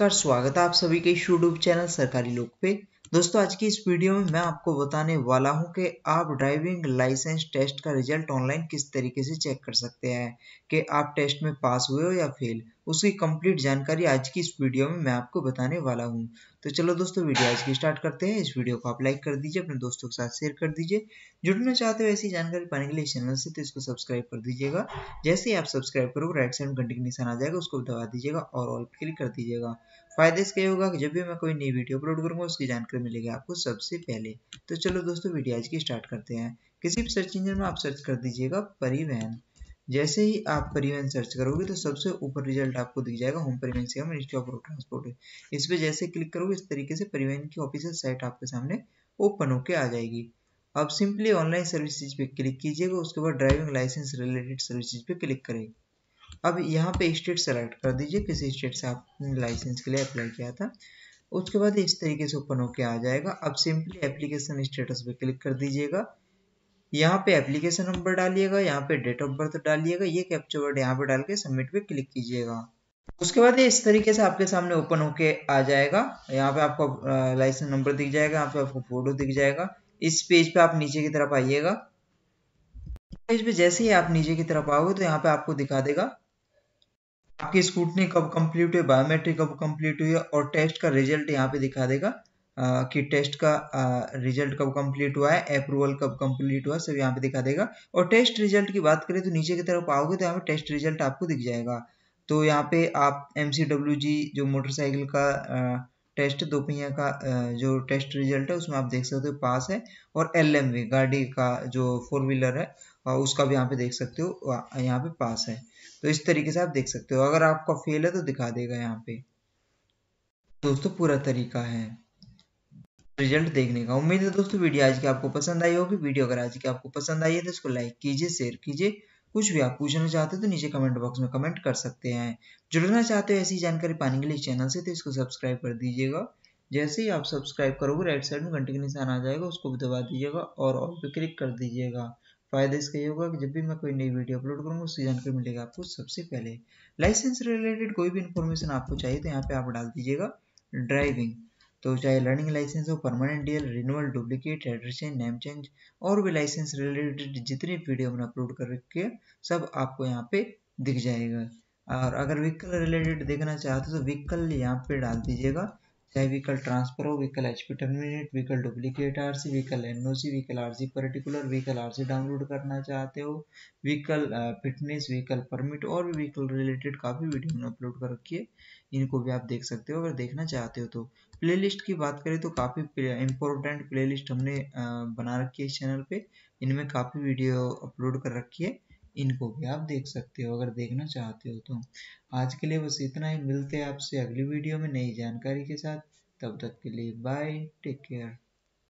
नमस्कार स्वागत है आप सभी के यूट्यूब चैनल सरकारी लोक पे दोस्तों आज की इस वीडियो में मैं आपको बताने वाला हूं कि आप ड्राइविंग लाइसेंस टेस्ट का रिजल्ट ऑनलाइन किस तरीके से चेक कर सकते हैं कि आप टेस्ट में पास हुए हो या फेल उसकी कंप्लीट जानकारी आज की इस वीडियो में मैं आपको बताने वाला हूँ तो चलो दोस्तों वीडियो आज की स्टार्ट करते हैं इस वीडियो को आप लाइक कर दीजिए अपने दोस्तों के साथ शेयर कर दीजिए जुड़ना चाहते हो ऐसी जानकारी पाने के लिए चैनल से तो इसको सब्सक्राइब कर दीजिएगा जैसे ही आप सब्सक्राइब करोगे राइट साइड घंटे के निशान आ जाएगा उसको दबा दीजिएगा और ऑल क्लिक कर दीजिएगा फायदा इसका ये होगा कि जब भी मैं कोई नई वीडियो अपलोड करूंगा उसकी जानकारी मिलेगी आपको सबसे पहले तो चलो दोस्तों वीडियो आज की स्टार्ट करते हैं किसी भी सर्च इंजन में आप सर्च कर दीजिएगा परिवहन जैसे ही आप परिवहन सर्च करोगे तो सबसे ऊपर रिजल्ट आपको दिख जाएगा होम परिवहन सेवा मिनिस्ट्री ऑफ रोड ट्रांसपोर्ट इस पर जैसे क्लिक करोगे इस तरीके से परिवहन की ऑफिसियल साइट आपके सामने ओपन होकर आ जाएगी अब सिंपली ऑनलाइन सर्विसेज पे क्लिक कीजिएगा उसके बाद ड्राइविंग लाइसेंस रिलेटेड सर्विसेज पे क्लिक करें अब यहाँ पे स्टेट सेलेक्ट कर दीजिए किस स्टेट से आपने लाइसेंस के लिए अप्लाई किया था उसके बाद इस तरीके से ओपन होके आ जाएगा अब सिंपली एप्लीकेशन स्टेटस पे क्लिक कर दीजिएगा यहाँ पे एप्लीकेशन नंबर डालिएगा यहाँ पे डेट ऑफ बर्थ डालिएगा ये कैप्चर वर्ड यहाँ पे डाल के सबमिट पे क्लिक कीजिएगा उसके बाद ये इस तरीके से आपके सामने ओपन होके आ जाएगा यहाँ पे आपको लाइसेंस नंबर दिख जाएगा यहाँ पे आपको फोटो दिख जाएगा इस पेज पे आप नीचे की तरफ आइएगा पेज पे जैसे ही आप नीचे की तरफ आओगे तो यहाँ पे आपको दिखा देगा आपकी स्कूटनी कब कंप्लीट हुई बायोमेट्रिक कब कंप्लीट हुई और टेस्ट का रिजल्ट यहाँ पे दिखा देगा कि टेस्ट का रिजल्ट कब कंप्लीट हुआ है अप्रूवल कब कंप्लीट हुआ सब यहाँ पे दिखा देगा और टेस्ट रिजल्ट की बात करें तो नीचे की तरफ आओगे तो यहाँ पे टेस्ट रिजल्ट आपको दिख जाएगा तो यहाँ पे आप एम जो मोटरसाइकिल का टेस्ट दोपहिया का जो टेस्ट रिजल्ट है उसमें आप देख सकते हो पास है और एल गाड़ी का जो फोर व्हीलर है उसका भी यहाँ पे देख सकते हो यहाँ पे पास है तो इस तरीके से आप देख सकते हो अगर आपका फेल है तो दिखा देगा यहाँ पे दोस्तों पूरा तरीका है रिजल्ट देखने का उम्मीद है दोस्तों वीडियो आज की आपको पसंद आई होगी वीडियो अगर आज की आपको पसंद आई है तो इसको लाइक कीजिए शेयर कीजिए कुछ भी आप पूछना चाहते हो तो नीचे कमेंट बॉक्स में कमेंट कर सकते हैं जुड़ना चाहते हो ऐसी जानकारी पाने के लिए चैनल से तो इसको सब्सक्राइब कर दीजिएगा जैसे ही आप सब्सक्राइब करोगे राइट साइड में घंटे के निशान आ जाएगा उसको भी दबा दीजिएगा और ऑल पे क्लिक कर दीजिएगा फायदा इसका ये होगा कि जब भी मैं कोई नई वीडियो अपलोड करूँगा उसकी जानकारी मिलेगी आपको सबसे पहले लाइसेंस रिलेटेड कोई भी इन्फॉर्मेशन आपको चाहिए तो यहाँ पे आप डाल दीजिएगा ड्राइविंग तो चाहे लर्निंग लाइसेंस हो permanent DL renewal duplicate address name change और भी लाइसेंस रिलेटेड जितनी वीडियो हमने अपलोड कर रखे सब आपको यहाँ पे दिख जाएगा और अगर व्हीकल रिलेटेड देखना चाहते हो तो व्हीकल यहाँ पे डाल दीजिएगा चाहे व्हीकल ट्रांसफर हो vehicle H P terminate vehicle duplicate R C vehicle N O C vehicle R C particular vehicle R C download करना चाहते हो व्हीकल फिटनेस व्हीकल परमिट और भी व्हीकल रिलेटेड काफ़ी वीडियो मैंने अपलोड कर रखी है इनको भी आप देख सकते हो अगर देखना चाहते हो तो प्ले लिस्ट की बात करें तो काफ़ी इंपॉर्टेंट लिस्ट हमने बना रखी है इस चैनल पर इनमें काफ़ी वीडियो अपलोड कर रखी है इनको भी आप देख सकते हो अगर देखना चाहते हो तो आज के लिए बस इतना ही मिलते हैं आपसे अगली वीडियो में नई जानकारी के साथ तब तक के लिए बाय टेक केयर